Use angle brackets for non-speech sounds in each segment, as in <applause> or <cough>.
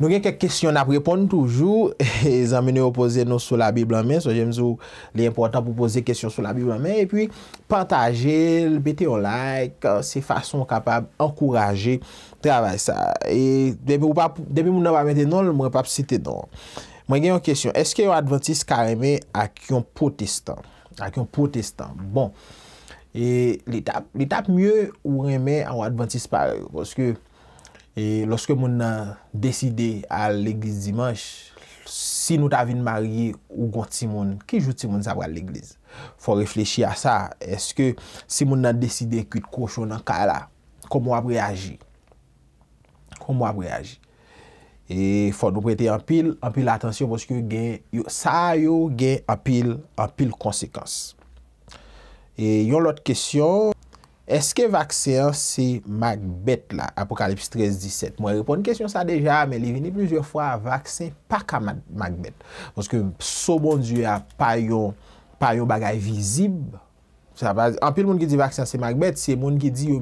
Nou gen kek kesyon ap repon toujou, <laughs> e zan mene ou pose nou sou la Bibla men, so jem sou li important pou pose kesyon sou la Bibla men, e pi pantaje, bete ou laik, se fason kapab, ankouraje, travay sa. E debi moun ap amete non, moun ap ap sete non. Mwen gen yon kesyon, eske ou adventis ka reme ak yon protestant? Ak yon protestant. Bon, et l'etap, l'etap mye ou reme an ou adventis pa, koske, E loske moun nan deside a l'eglise dimanche, si nou ta vin mari ou gonti moun, ki jouti moun sa pral l'eglise? Fon reflechi a sa, eske si moun nan deside kout kouchon nan ka la, kom wap reagi? Kom wap reagi? E fon nou prete an pil, an pil atensyon, poske sa yo gen an pil, an pil konsekans. E yon lote kesyon, Eske vaksen se magbet la? Apokalips 13-17. Mwen repon n kesyon sa deja, men li vini plusieurs fwa vaksen pa ka magbet. Ponske so bon diwa pa yon bagay vizib. Anpil moun ki di vaksen se magbet, se moun ki di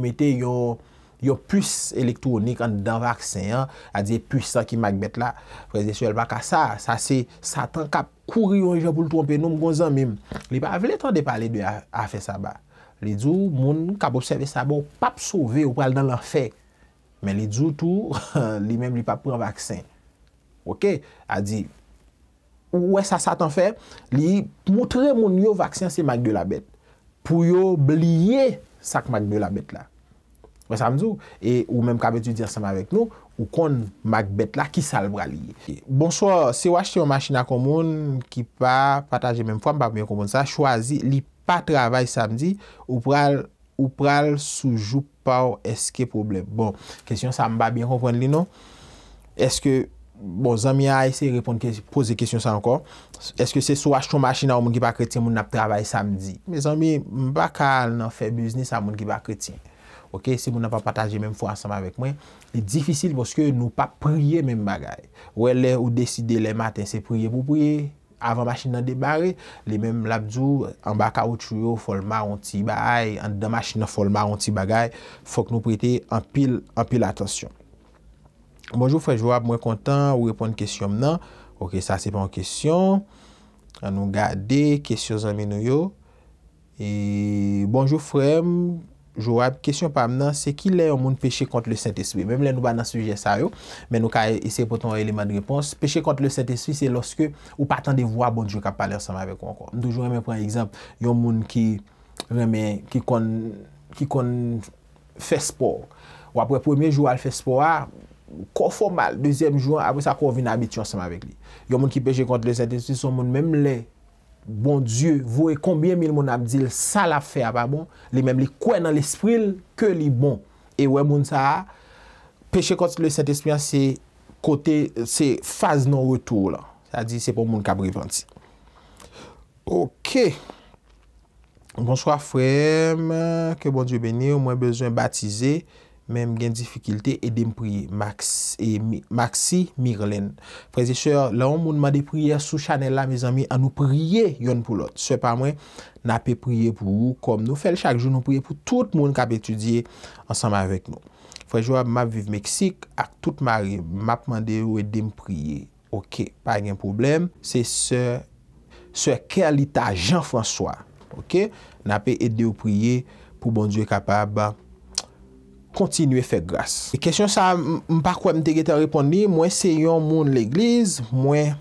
yon pys elektronik an dan vaksen, a diye pysan ki magbet la. Prezisyon baka sa, sa se satan kap kouri yon jop ou l'twompe noum gonzan mim. Li pa avletan de pale de a fe sa ba. Li djou, moun, kab obseve sa bon, pap sove ou pral dan l'anfek. Men li djou tou, <laughs> li men li pap pran vaksen. Ok, a di, wè sa satan fe, li moutre moun yo vaksen se mag de la bet. Pou yo blye sak mag de la bet la. Wè sa mdjou, e ou men kab etu dir seman vek nou, ou kon mag bet la ki salbra li. E, Bonswa, se wache yon machina kon moun ki pa pataje menm fwa, mba mwen kon moun sa, chwazi lip. Pa travay samdi, ou pral soujou pa ou eske problem. Bon, kesyon sa mba bien kompwen li nou. Eske, bon, zami a ese repon, pose kesyon sa ankon. Eske se sou ashton machina ou moun ki pa kretin moun ap travay samdi. Me zami, mba kal nan fe biznis a moun ki pa kretin. Ok, se moun ap pataje menm fwa ansanman vek mwen. E difisil poske nou pa priye menm bagay. Ou e le ou deside le maten se priye pou priye. avan machin nan debare, li menm labdou, an baka ou chuyo folman onti bagay, an dan machin nan folman onti bagay, fok nou prete an pil, an pil atensyon. Bonjou fre, jwa mwen kontan, ou repon an kesyon mnen. Ok, sa se pen an kesyon. An nou gade, kesyon zanmen nou yo. E bonjou frem, Jouè, kèsyon pa mè nan, se ki lè yon moun peche kont le Saint-Esprit? Mèm lè nou ba nan sujè sa yo, mè nou ka ese poton eleman de repons. Peche kont le Saint-Esprit, se loske ou patan de vwa bonjou kap pale ansama vek wanko. Ndou jwè mè pren ekzamp, yon moun ki kon fè spò. Ou apre premier jwè al fè spò a, kon fò mal. Dezem jwè an apre sa kon vin amiti ansama vek li. Yon moun ki peche kont le Saint-Esprit, son moun mèm lè Bon Diyo, vou e konbyen mil moun amdil, sa la fe a ba bon, li menm li kwen nan l'espril ke li bon. E wè moun sa a, peche konti le Saint-Espion, se kote, se faz non-retour la. Sa di, se pou moun kabri vanti. Ok, moun chwa frem, ke bon Diyo beni, ou mwen bezwen batize. Mem gen difikilte edem priye e Maxi Mirlen. Freze se, la ou moun mande priye sou chanel la, me zanmi, an nou priye yon pou lot. Se pa mwen, na pe priye pou ou kom nou fel chakjou, nou priye pou tout moun kap etudye ansanman vek nou. Freze jo, ma viv Meksik ak tout mari, ma pwande ou edem priye. Ok, pa gen problem, se se, se ke alita Jean-François. Ok, na pe ede ou priye pou bon Dieu kapab, ba. kontinue fek glas. E kesyon sa, mpa kwa mte gete repondi, mwen seyon moun l'egliz, mwen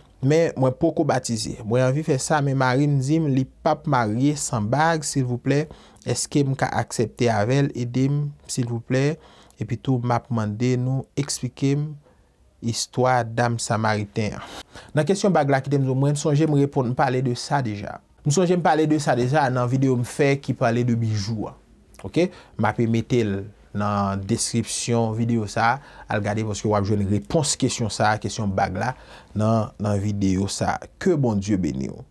poko batize. Mwen anvi fek sa, mwen marin zim, li pap marie san bag, s'il vous plè, eske m ka aksepte avèl, edem, s'il vous plè, epi tou map mande nou, ekspikem, histwa dam samaritè. Nan kesyon bag lakidem zo, mwen sonjèm repond, mpa ale de sa deja. Msonjèm pale de sa deja, nan videyo m fek, ki pale de bijou, mpe metel, nan deskripsyon videyo sa al gade poske wap jouni repons kesyon sa kesyon bag la nan videyo sa ke bon Diyo beni ou